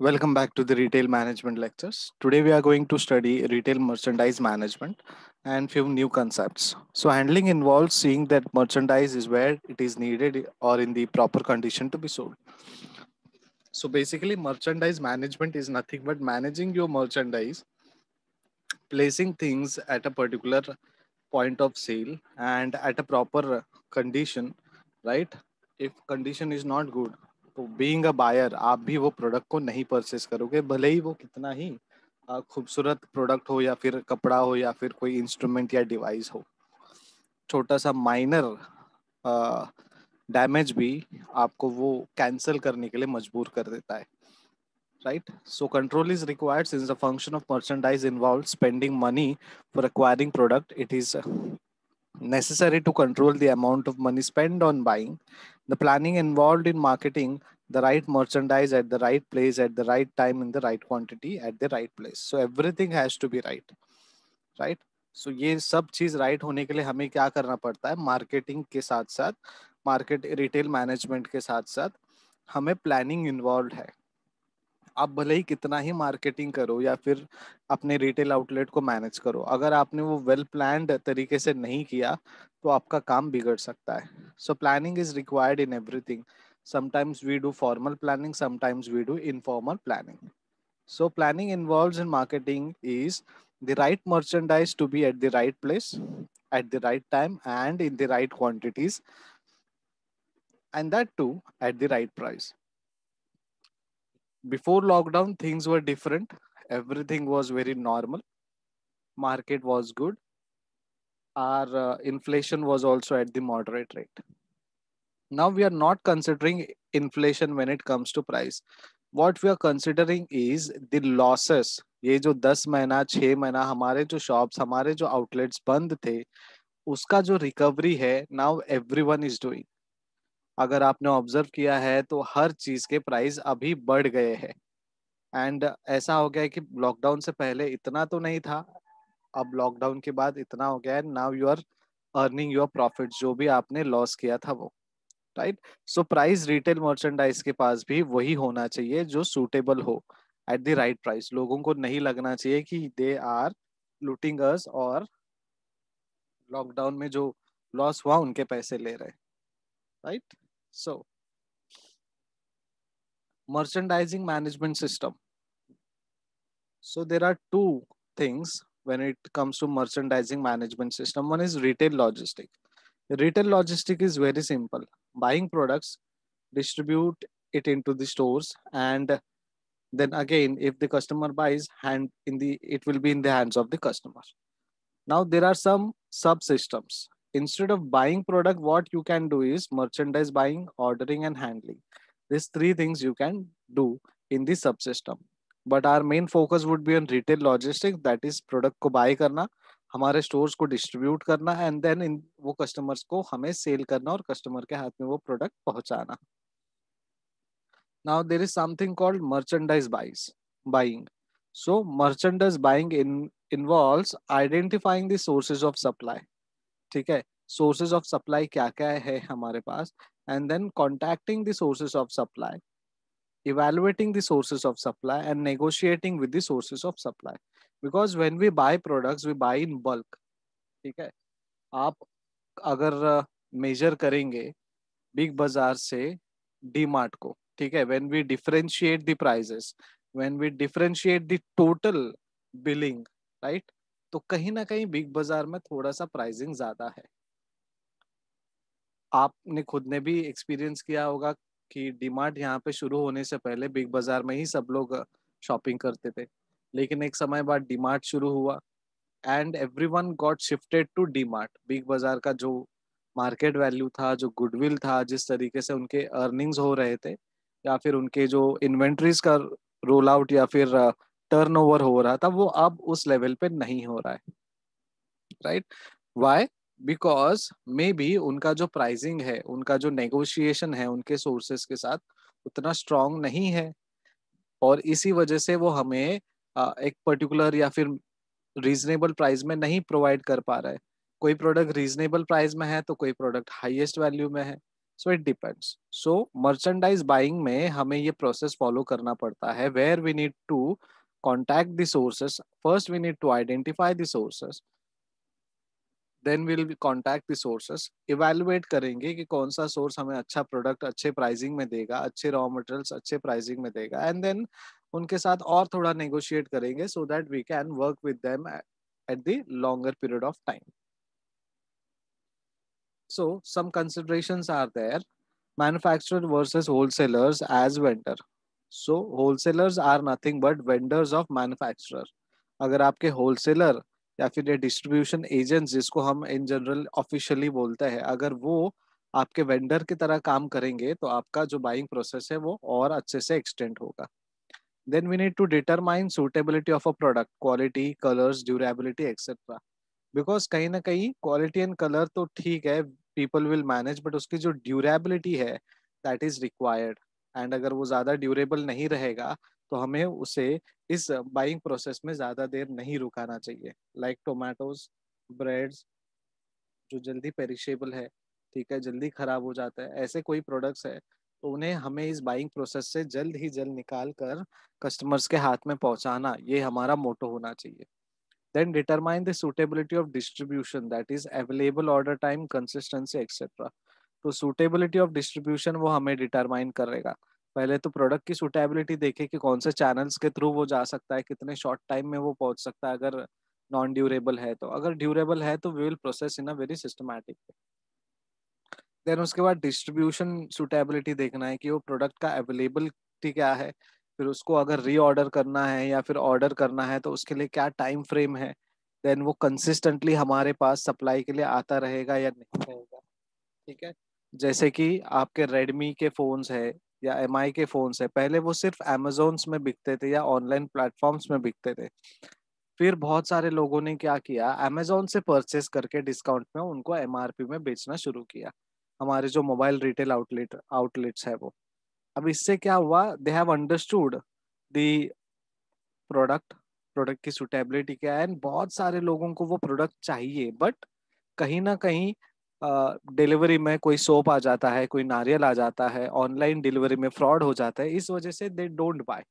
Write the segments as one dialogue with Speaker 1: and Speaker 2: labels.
Speaker 1: Welcome back to the Retail Management Lectures. Today we are going to study retail merchandise management and few new concepts. So handling involves seeing that merchandise is where it is needed or in the proper condition to be sold. So basically merchandise management is nothing but managing your merchandise, placing things at a particular point of sale and at a proper condition, right? If condition is not good, तो being a buyer आप भी वो product को नहीं purchase करोगे भले ही वो कितना ही खूबसूरत प्रोडक्ट हो या फिर कपड़ा हो या फिर कोई इंस्ट्रूमेंट या डिवाइस हो छोटा सा माइनर डैमेज भी आपको वो कैंसिल करने के लिए मजबूर कर देता है right so control is required in the function of merchandise involve spending money for acquiring product it is necessary to control the amount of money spend on buying The planning involved in marketing the right merchandise at the right place at the right time in the right quantity at the right place. So everything has to be right, right? So ye sab cheez right hone ke liye hame kya karna padta hai marketing ke sath sath market retail management ke sath sath hame planning involved hai आप भले ही कितना ही marketing करो या फिर अपने retail outlet को manage करो अगर आपने वो वेल well प्लान तरीके से नहीं किया तो आपका काम बिगड़ सकता है so planning is required in everything sometimes we do formal planning sometimes we do informal planning so planning involve in marketing is the right merchandise to be at the right place at the right time and in the right quantities and that too at the right price before lockdown things were different everything was very normal market was good our uh, inflation was also at the moderate rate now we are not considering inflation when it comes to price what we are considering is the losses ये जो दस महीना छः महीना हमारे जो shops हमारे जो आउटलेट्स बंद थे उसका जो रिकवरी है नाउ एवरीवन इज डूइंग अगर आपने ऑब्जर्व किया है तो हर चीज के प्राइस अभी बढ़ गए हैं एंड ऐसा हो गया है कि लॉकडाउन से पहले इतना तो नहीं था अब लॉकडाउन के बाद इतना हो गया है now you are earning your profit जो भी आपने लॉस किया था वो right so price retail merchandise के पास भी वही होना चाहिए जो सूटेबल हो एट द राइट प्राइस लोगों को नहीं लगना चाहिए कि दे आर लुटिंग अस और लॉकडाउन में जो लॉस हुआ उनके पैसे ले रहे right right? So, merchandising management system. So, there are two things when it comes to merchandising management system. One is retail logistic. Retail logistic is very simple. Buying products, distribute it into the stores, and then again, if the customer buys, hand in the it will be in the hands of the customer. Now there are some subsystems instead of buying product what you can do is merchandise buying ordering and handling these three things you can do in the subsystem but our main focus would be on retail logistics that is product को buy करना हमारे stores को distribute करना and then in वो customers को हमें cell करना और customer के हाथ में वो प्रोडक्ट पहुंचाना now there is something called merchandise buys buying so merchandise buying in involves identifying the sources of supply ठीक है सोर्सेज ऑफ सप्लाई क्या क्या है हमारे पास and then contacting sources of supply evaluating the sources of supply and negotiating with the sources of supply because when we buy products we buy in bulk ठीक है आप अगर मेजर करेंगे बिग बाजार से डी मार्ट को ठीक है when we differentiate the prices when we differentiate total billing right तो कहीं ना कहीं बिग बाजार में थोड़ा सा प्राइसिंग ज्यादा है आपने खुद ने भी एक्सपीरियंस किया होगा कि डिमांड यहाँ पे शुरू होने से पहले बिग बाजार में ही सब लोग शॉपिंग करते थे लेकिन एक समय बाद डिमार्ट शुरू हुआ and every one got shifted to DMart Big Bazaar का जो मार्केट वैल्यू था जो गुडविल था जिस तरीके से उनके अर्निंग्स हो रहे थे या फिर उनके जो इन्वेंट्रीज का रोल आउट या फिर टर्नओवर हो रहा था वो अब उस लेवल पे नहीं हो रहा है right why because may be उनका जो प्राइसिंग है उनका जो नेगोशिएशन है उनके सोर्सेस के साथ उतना स्ट्रांग नहीं है और इसी वजह से वो हमें एक पर्टिकुलर या फिर रीजनेबल प्राइस में नहीं प्रोवाइड कर पा रहा है कोई प्रोडक्ट रीजनेबल प्राइस में है तो कोई प्रोडक्ट हाईएस्ट वैल्यू में है so it depends so merchandise buying में हमें ये प्रोसेस फॉलो करना पड़ता है where we need to contact the sources. First, we need to identify the sources. Then will contact the sources evaluate करेंगे कि कौन सा सोर्स हमें अच्छा प्रोडक्ट अच्छे प्राइसिंग में देगा अच्छे रॉ मटेरियल्स अच्छे प्राइसिंग में देगा एंड देन उनके साथ और थोड़ा नेगोशिएट करेंगे so that we can work with them at the longer period of time so some considerations are there manufacturer versus wholesalers as vendor so wholesalers are nothing but vendors of manufacturer अगर आपके wholesaler या फिर ये distribution agent जिसको हम in general officially बोलते हैं अगर वो आपके वेंडर की तरह काम करेंगे तो आपका जो बाइंग प्रोसेस है वो और अच्छे से एक्सटेंड होगा then we need to determine suitability of a product quality colours durability etcetera because कहीं ना कहीं क्वालिटी एंड कलर तो ठीक है पीपल विल मैनेज बट उसकी जो ड्यूरेबिलिटी है दैट इज रिक्वायर्ड एंड अगर वो ज़्यादा ड्यूरेबल नहीं रहेगा तो हमें उसे इस बाइंग प्रोसेस में ज़्यादा देर नहीं रुकाना चाहिए लाइक टोमेटोज ब्रेड्स जो जल्दी पेरिशेबल है ठीक है जल्दी ख़राब हो जाता है ऐसे कोई प्रोडक्ट्स है तो उन्हें हमें इस बाइंग प्रोसेस से जल्द ही जल्द निकाल कर कस्टमर्स के हाथ में पहुंचाना ये हमारा मोटो होना चाहिए then determine the suitability of distribution that is available order time consistency etcetera तो सुटेबिलिटी ऑफ डिस्ट्रीब्यूशन वो हमें डिटरमाइन करेगा पहले तो प्रोडक्ट की सुटेबिलिटी देखे कि कौन से चैनल्स के थ्रू वो जा सकता है कितने शॉर्ट टाइम में वो पहुंच सकता है अगर नॉन ड्यूरेबल है तो अगर ड्यूरेबल है तो we will process in a very systematic then उसके बाद डिस्ट्रीब्यूशन सुटेबिलिटी देखना है कि वो प्रोडक्ट का अवेलेबिलिटी क्या है फिर उसको अगर री करना है या फिर ऑर्डर करना है तो उसके लिए क्या टाइम फ्रेम है देन वो कंसिस्टेंटली हमारे पास सप्लाई के लिए आता रहेगा या नहीं रहेगा ठीक है जैसे कि आपके रेडमी के फोन्स है या एम के फोन्स है पहले वो सिर्फ अमेजोन्स में बिकते थे या ऑनलाइन प्लेटफॉर्म्स में बिकते थे फिर बहुत सारे लोगों ने क्या किया अमेजोन से परचेस करके डिस्काउंट में उनको एम में बेचना शुरू किया हमारे जो मोबाइल रिटेल आउटलेट आउटलेट्स है वो अब इससे क्या हुआ they have understood the product product की सुटेबिलिटी क्या है एंड बहुत सारे लोगों को वो प्रोडक्ट चाहिए बट कहीं ना कहीं डिलीवरी में कोई सोप आ जाता है कोई नारियल आ जाता है ऑनलाइन डिलीवरी में फ्रॉड हो जाता है इस वजह से दे डोंट बाय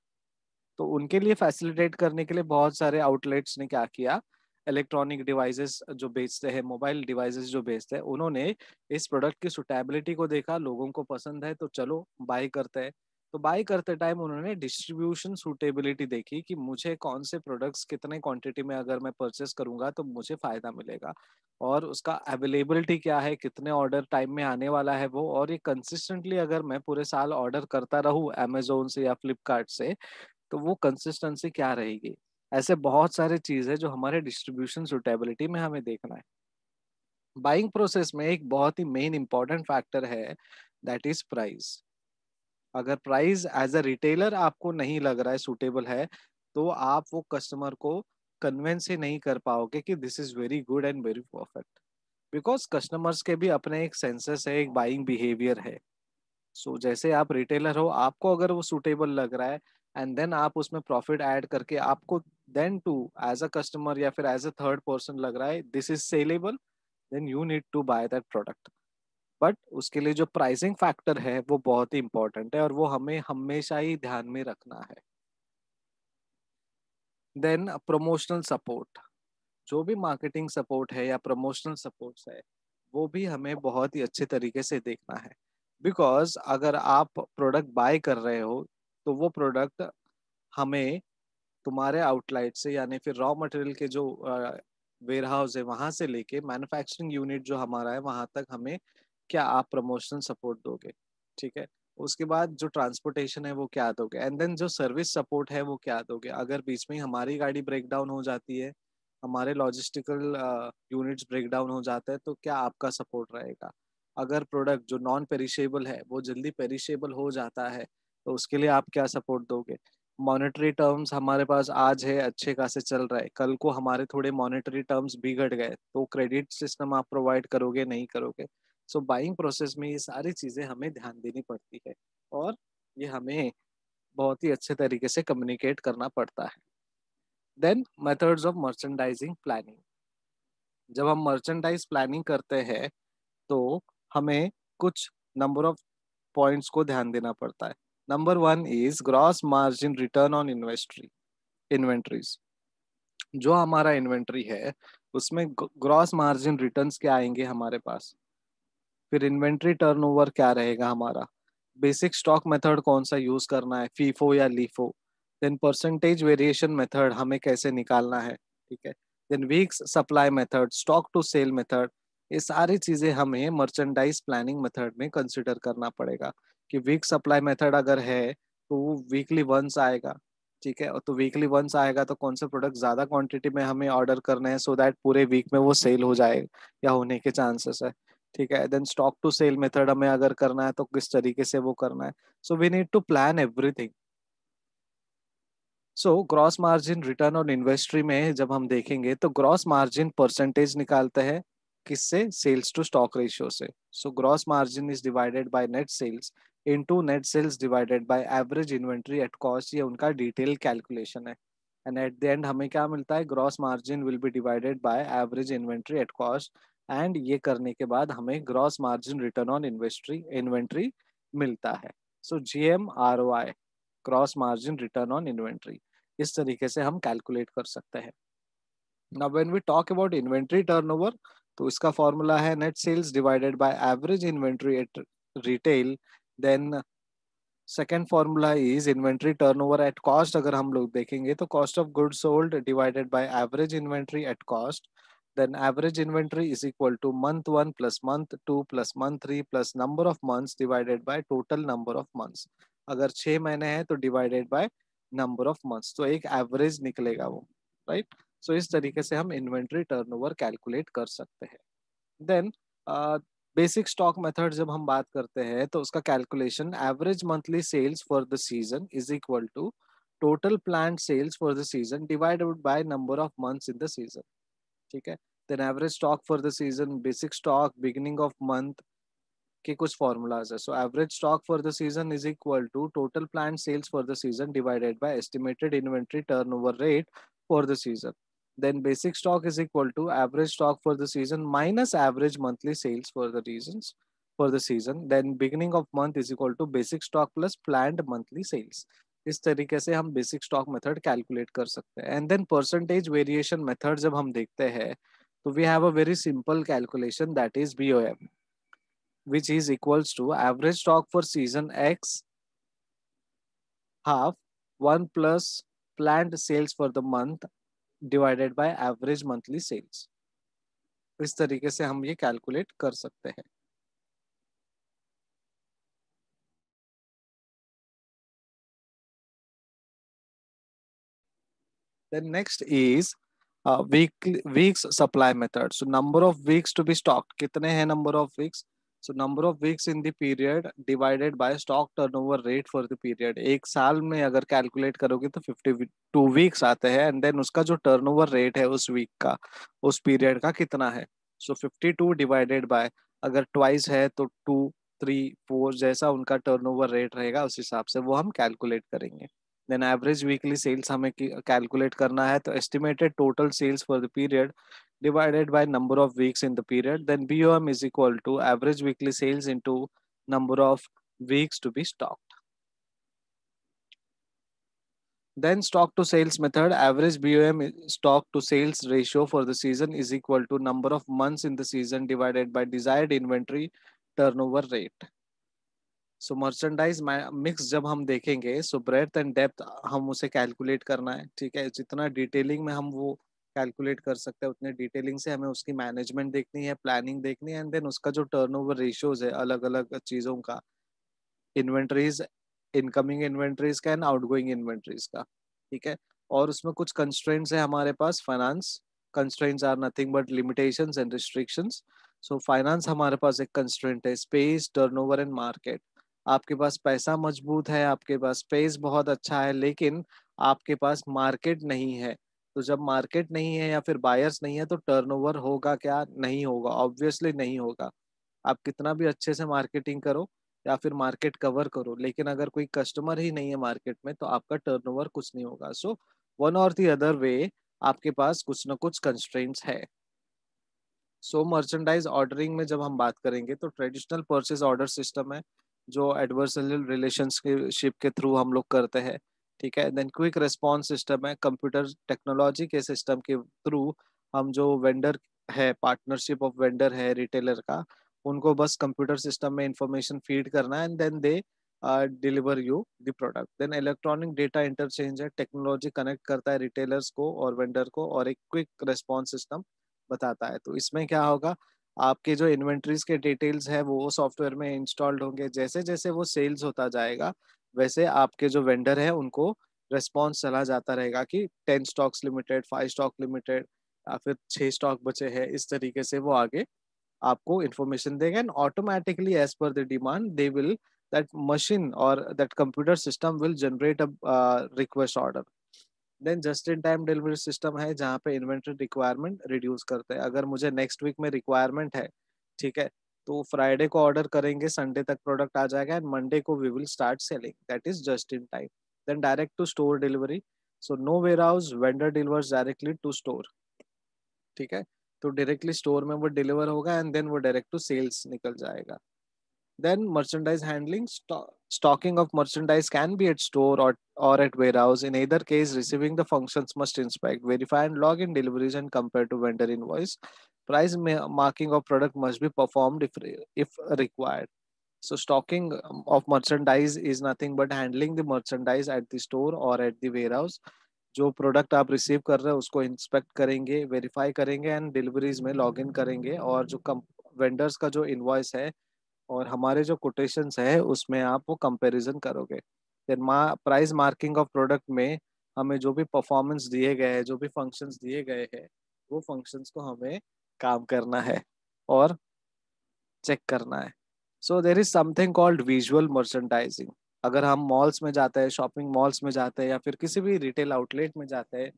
Speaker 1: तो उनके लिए फैसिलिटेट करने के लिए बहुत सारे आउटलेट्स ने क्या किया इलेक्ट्रॉनिक डिवाइसेस जो बेचते हैं मोबाइल डिवाइसेस जो बेचते हैं उन्होंने इस प्रोडक्ट की सुटेबिलिटी को देखा लोगों को पसंद है तो चलो बाय करते हैं तो बाय करते टाइम उन्होंने डिस्ट्रीब्यूशन सुटेबिलिटी देखी कि मुझे कौन से प्रोडक्ट्स कितने क्वांटिटी में अगर मैं परचेस करूंगा तो मुझे फायदा मिलेगा और उसका अवेलेबिलिटी क्या है कितने ऑर्डर टाइम में आने वाला है वो और ये कंसिस्टेंटली अगर मैं पूरे साल ऑर्डर करता रहूँ अमेजोन से या फ्लिपकार्ट से तो वो कंसिस्टेंसी क्या रहेगी ऐसे बहुत सारे चीज है जो हमारे डिस्ट्रीब्यूशन सुटेबिलिटी में हमें देखना है बाइंग प्रोसेस में एक बहुत ही मेन इंपॉर्टेंट फैक्टर है दैट इज प्राइस अगर प्राइस एज अ रिटेलर आपको नहीं लग रहा है सुटेबल है तो आप वो कस्टमर को कन्वेंस ही नहीं कर पाओगे कि this is very good and very perfect because customers के भी अपने एक सेंसेस है एक बाइंग बिहेवियर है सो so, जैसे आप रिटेलर हो आपको अगर वो सुटेबल लग रहा है एंड देन आप उसमें प्रॉफिट ऐड करके आपको then to as a customer या फिर एज अ थर्ड पर्सन लग रहा है this is saleable then you need to buy that product but उसके लिए जो प्राइसिंग फैक्टर है वो बहुत ही इंपॉर्टेंट है और वो हमें हमेशा ही ध्यान में रखना है देन प्रमोशनल सपोर्ट जो भी मार्केटिंग सपोर्ट है या प्रमोशनल सपोर्ट है वो भी हमें बहुत ही अच्छे तरीके से देखना है बिकॉज अगर आप प्रोडक्ट बाय कर रहे हो तो वो प्रोडक्ट हमें तुम्हारे आउटलेट से यानी फिर रॉ मटेरियल के जो वेयर हाउस है वहां से लेके मैन्युफैक्चरिंग यूनिट जो हमारा है वहां तक हमें क्या आप प्रमोशनल सपोर्ट दोगे ठीक है उसके बाद जो ट्रांसपोर्टेशन है वो क्या दोगे एंड देन जो सर्विस सपोर्ट है वो क्या दोगे अगर बीच में हमारी गाड़ी ब्रेक डाउन हो जाती है हमारे लॉजिस्टिकल यूनिट्स ब्रेक डाउन हो जाते हैं तो क्या आपका सपोर्ट रहेगा अगर प्रोडक्ट जो नॉन पेरिशेबल है वो जल्दी पेरिशेबल हो जाता है तो उसके लिए आप क्या सपोर्ट दोगे मॉनेटरी टर्म्स हमारे पास आज है अच्छे खासे चल रहा है कल को हमारे थोड़े मॉनेटरी टर्म्स बिगड़ गए तो क्रेडिट सिस्टम आप प्रोवाइड करोगे नहीं करोगे सो बाइंग प्रोसेस में ये सारी चीज़ें हमें ध्यान देनी पड़ती है और ये हमें बहुत ही अच्छे तरीके से कम्युनिकेट करना पड़ता है then methods of merchandising planning जब हम मर्चेंडाइज प्लानिंग करते हैं तो हमें कुछ नंबर ऑफ पॉइंट्स को ध्यान देना पड़ता है number one is gross margin return on inventory inventories जो हमारा इन्वेंट्री है उसमें ग्रॉस मार्जिन रिटर्न्स क्या आएंगे हमारे पास फिर इन्वेंट्री टर्नओवर क्या रहेगा हमारा बेसिक स्टॉक मेथड कौन सा यूज करना है फीफो या LIFO then percentage variation method हमें कैसे निकालना है ठीक है then weeks supply method stock to sale method ये सारी चीजें हमें मर्चेंडाइज प्लानिंग मेथड में कंसिडर करना पड़ेगा कि वीक सप्लाई मेथड अगर है तो वो वीकली वंस आएगा ठीक है तो वीकली वंस आएगा तो कौन सा प्रोडक्ट ज्यादा क्वांटिटी में हमें ऑर्डर करने हैं सो दैट पूरे वीक में वो सेल हो जाए या होने के चांसेस है ठीक है then stock to sale method हमें अगर करना है तो किस तरीके से वो करना है so we need to plan everything so gross margin return on inventory में जब हम देखेंगे तो ग्रॉस मार्जिन परसेंटेज निकालते हैं किससे सेल्स टू स्टॉक रेशियो से so gross margin is divided by net sales into net sales divided by average inventory at cost ये उनका डिटेल कैलकुलेशन है एंड एट द एंड हमें क्या मिलता है gross margin will be divided by average inventory at cost and ये करने के बाद हमें gross margin return on inventory inventory मिलता है so G M R I gross margin return on inventory इस तरीके से हम कैलकुलेट कर सकते हैं now when we talk about inventory turnover तो इसका फॉर्मूला है net sales divided by average inventory at retail then second formula is inventory turnover at cost अगर हम लोग देखेंगे तो cost of good sold divided by average inventory at cost then average inventory is equal to month 1 plus month 2 plus month 3 plus number of months divided by total number of months अगर छः महीने हैं तो divided by number of months तो एक average निकलेगा वो right? सो so इस तरीके से हम इन्वेंट्री टर्नओवर कैलकुलेट कर सकते हैं uh, बेसिक स्टॉक मेथड जब हम बात करते हैं तो उसका calculation average monthly sales for the season is equal to total planned sales for the season divided by number of months in the season ठीक है then average stock for the season basic stock beginning of month के कुछ formulas है so average stock for the season is equal to total plan sales for the season divided by estimated inventory turnover rate for the season then basic stock is equal to average stock for the season minus average monthly sales for the region for the season then beginning of month is equal to basic stock plus plan monthly sales इस तरीके से हम basic stock method calculate कर सकते हैं and then percentage variation method जब हम देखते हैं तो we have a very simple calculation that is B O M which is equals to average stock for season X half one plus planned sales for the month divided by average monthly sales इस तरीके से हम ये calculate कर सकते हैं Then next is uh, week weeks supply method. So number of weeks to be stocked. कितने हैं number of weeks? So number of weeks in the period divided by stock turnover rate for the period. एक साल में अगर calculate करोगे तो 52 weeks आते हैं and then उसका जो turnover rate है उस week का उस period का कितना है? So 52 divided by अगर twice है तो two थ्री फोर जैसा उनका turnover rate रहेगा उस हिसाब से वो हम calculate करेंगे देन एवरेज वीकली सेल्स हमें कैलकुलेट करना है तो estimated total sales for the period divided by number of weeks in the period then BOM is equal to average weekly sales into number of weeks to be stock then stock to sales method average BOM stock to sales ratio for the season is equal to number of months in the season divided by desired inventory turnover rate so merchandise mix जब हम देखेंगे सो breath and depth हम उसे calculate करना है ठीक है जितना डिटेलिंग में हम वो कैलकुलेट कर सकते हैं उतने डिटेलिंग से हमें उसकी मैनेजमेंट देखनी है प्लानिंग देखनी है एंड देन उसका जो टर्नओवर रेशियोज है अलग अलग चीज़ों का इन्वेंट्रीज इनकमिंग इन्वेंट्रीज का एंड आउटगोइंग इन्वेंट्रीज का ठीक है और उसमें कुछ कंस्ट्रेंट्स है हमारे पास finance constraints are nothing but limitations and restrictions so finance हमारे पास एक कंस्ट्रेंट है स्पेस टर्नओवर एंड मार्केट आपके पास पैसा मजबूत है आपके पास स्पेस बहुत अच्छा है लेकिन आपके पास मार्केट नहीं है तो जब मार्केट नहीं है या फिर बायर्स नहीं है तो टर्नओवर होगा क्या नहीं होगा ऑब्वियसली नहीं होगा आप कितना भी अच्छे से मार्केटिंग करो या फिर मार्केट कवर करो लेकिन अगर कोई कस्टमर ही नहीं है मार्केट में तो आपका टर्नओवर कुछ नहीं होगा सो वन और दी अदर वे आपके पास कुछ ना कुछ कंस्ट्रेंट्स है सो मर्चेंडाइज ऑर्डरिंग में जब हम बात करेंगे तो ट्रेडिशनल परचेज ऑर्डर सिस्टम है जो एडवर्सल रिलेशनशिप के थ्रू हम लोग करते हैं ठीक है देन क्विक रिस्पॉन्स सिस्टम है कंप्यूटर टेक्नोलॉजी के सिस्टम के थ्रू हम जो वेंडर है पार्टनरशिप ऑफ वेंडर है रिटेलर का उनको बस कंप्यूटर सिस्टम में इंफॉर्मेशन फीड करना है and then they deliver you the product then electronic data interchange है टेक्नोलॉजी कनेक्ट करता है रिटेलर्स को और वेंडर को और एक क्विक रेस्पॉन्स सिस्टम बताता है तो इसमें क्या होगा आपके जो इन्वेंट्रीज के डिटेल्स है वो सॉफ्टवेयर में इंस्टॉल्ड होंगे जैसे जैसे वो सेल्स होता जाएगा वैसे आपके जो वेंडर है उनको रेस्पॉन्स चला जाता रहेगा कि ten stocks limited five stock limited या फिर छह स्टॉक बचे हैं इस तरीके से वो आगे आपको इन्फॉर्मेशन देगा and automatically as per the demand they will that machine और that computer system will generate a request order then just in time delivery system है जहाँ पे इन्वेंट्री रिक्वायरमेंट रिड्यूस करते हैं अगर मुझे नेक्स्ट वीक में रिक्वायरमेंट है ठीक है तो फ्राइडे को ऑर्डर करेंगे संडे तक प्रोडक्ट आ जाएगा एंड मंडे को we will start selling that is just in time then direct to store delivery so no warehouse vendor delivers directly to store ठीक है तो डायरेक्टली स्टोर में वो डिलीवर होगा एंड देन वो डायरेक्ट टू सेल्स निकल जाएगा then merchandise handling st- stocking of merchandise can be at store or, or at warehouse in either case receiving the functions must inspect verify and log in deliveries and compare to vendor invoice price ma- marking of product must be performed if, re- if required so stocking um, of merchandise is nothing but handling the merchandise at the store or at the warehouse जो product आप receive कर रहे हो उसको inspect करेंगे verify करेंगे and deliveries में log in करेंगे और जो कम वेंडर्स का जो इन्वॉइस है और हमारे जो कोटेशन है उसमें आप वो कंपेरिजन करोगे then price marking of product में हमें जो भी परफॉर्मेंस दिए गए हैं जो भी फंक्शंस दिए गए हैं वो फंक्शंस को हमें काम करना है और चेक करना है so there is something called visual merchandising अगर हम मॉल्स में जाते हैं शॉपिंग मॉल्स में जाते हैं या फिर किसी भी रिटेल आउटलेट में जाते हैं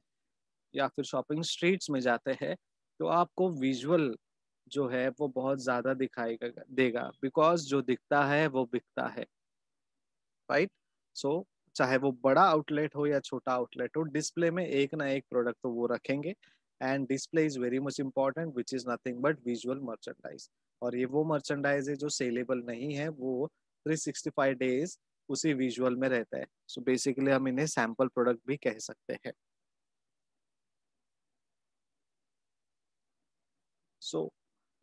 Speaker 1: या फिर शॉपिंग स्ट्रीट्स में जाते हैं तो आपको विजुअल जो है वो बहुत ज्यादा दिखाई देगा बिकॉज जो दिखता है वो बिकता है राइट right? सो so, चाहे वो बड़ा आउटलेट हो या छोटा आउटलेट हो डिस्प्ले में एक ना एक प्रोडक्ट तो वो रखेंगे and display is very much important which is nothing but visual merchandise और ये वो मर्चेंडाइज है जो सेलेबल नहीं है वो 365 डेज उसी विजुअल में रहता है सो so बेसिकली हम इन्हें सैम्पल प्रोडक्ट भी कह सकते हैं सो so,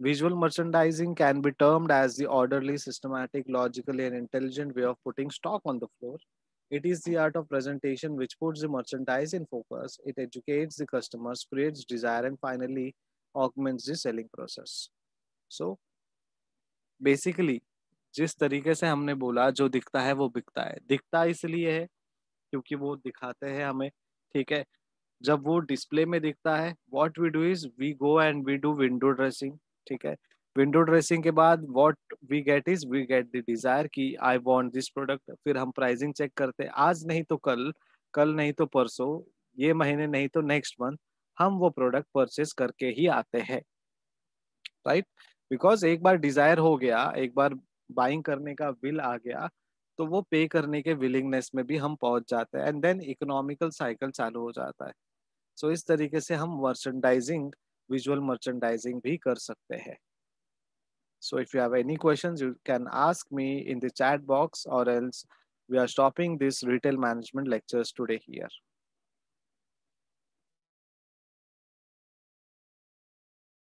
Speaker 1: Visual merchandising can be termed as the orderly, systematic, logical, and intelligent way of putting stock on the floor. It is the art of presentation which puts the merchandise in focus. It educates the customers, creates desire, and finally augments the selling process. So basically, जिस तरीके से हमने बोला जो दिखता है वो बिकता है दिखता इसलिए है क्योंकि वो दिखाते हैं हमें ठीक है जब वो डिस्प्ले में दिखता है what we do is we go and we do window dressing ठीक है विंडो ड्रेसिंग के बाद what we get is we get the desire कि आई वांट दिस प्रोडक्ट फिर हम प्राइसिंग चेक करते हैं आज नहीं तो कल कल नहीं तो परसों ये महीने नहीं तो नेक्स्ट मंथ हम वो प्रोडक्ट परचेस करके ही आते हैं राइट बिकॉज एक बार डिजायर हो गया एक बार बाइंग करने का विल आ गया तो वो पे करने के विलिंगनेस में भी हम पहुंच जाते हैं एंड देन इकोनॉमिकल साइकिल चालू हो जाता है सो so, इस तरीके से हम वर्सेंडाइजिंग विजुअल मर्चेंडाइजिंग भी कर सकते हैं so if you have any questions you can ask me in the chat box or else we are stopping this retail management lectures today here